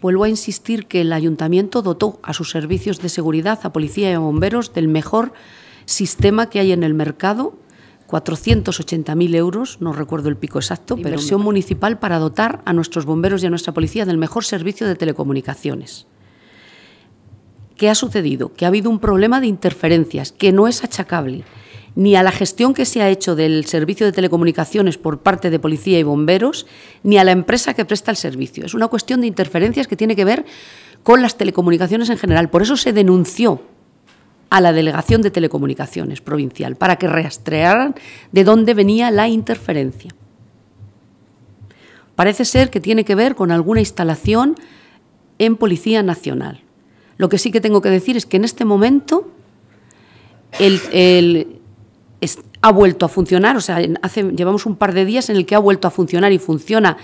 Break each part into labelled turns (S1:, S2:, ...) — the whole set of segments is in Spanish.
S1: Vuelvo a insistir que el ayuntamiento dotó a sus servicios de seguridad, a policía y a bomberos, del mejor sistema que hay en el mercado 480.000 euros, no recuerdo el pico exacto, pero versión municipal para dotar a nuestros bomberos y a nuestra policía del mejor servicio de telecomunicaciones. ¿Qué ha sucedido? Que ha habido un problema de interferencias que no es achacable ni a la gestión que se ha hecho del servicio de telecomunicaciones por parte de policía y bomberos, ni a la empresa que presta el servicio. Es una cuestión de interferencias que tiene que ver con las telecomunicaciones en general. Por eso se denunció a la Delegación de Telecomunicaciones Provincial, para que rastrearan de dónde venía la interferencia. Parece ser que tiene que ver con alguna instalación en Policía Nacional. Lo que sí que tengo que decir es que en este momento el, el ha vuelto a funcionar, o sea, hace, llevamos un par de días en el que ha vuelto a funcionar y funciona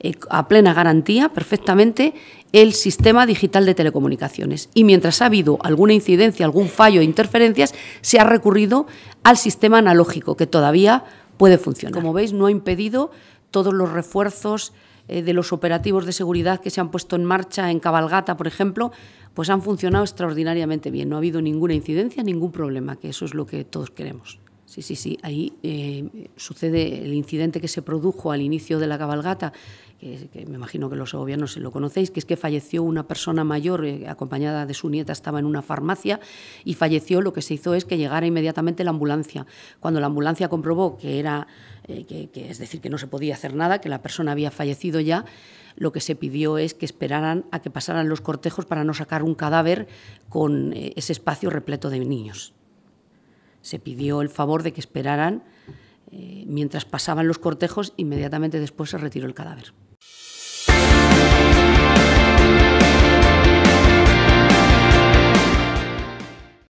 S1: eh, a plena garantía perfectamente el sistema digital de telecomunicaciones. Y mientras ha habido alguna incidencia, algún fallo, interferencias, se ha recurrido al sistema analógico, que todavía puede funcionar. Como veis, no ha impedido todos los refuerzos eh, de los operativos de seguridad que se han puesto en marcha en Cabalgata, por ejemplo, pues han funcionado extraordinariamente bien. No ha habido ninguna incidencia, ningún problema, que eso es lo que todos queremos. Sí, sí, sí. Ahí eh, sucede el incidente que se produjo al inicio de la cabalgata, que, me imagino que los gobiernos lo conocéis, que es que falleció una persona mayor eh, acompañada de su nieta, estaba en una farmacia y falleció. Lo que se hizo es que llegara inmediatamente la ambulancia. Cuando la ambulancia comprobó que era, eh, que, es decir, que no se podía hacer nada, que la persona había fallecido ya, lo que se pidió es que esperaran a que pasaran los cortejos para no sacar un cadáver con ese espacio repleto de niños se pidió el favor de que esperaran eh, mientras pasaban los cortejos, inmediatamente después se retiró el cadáver.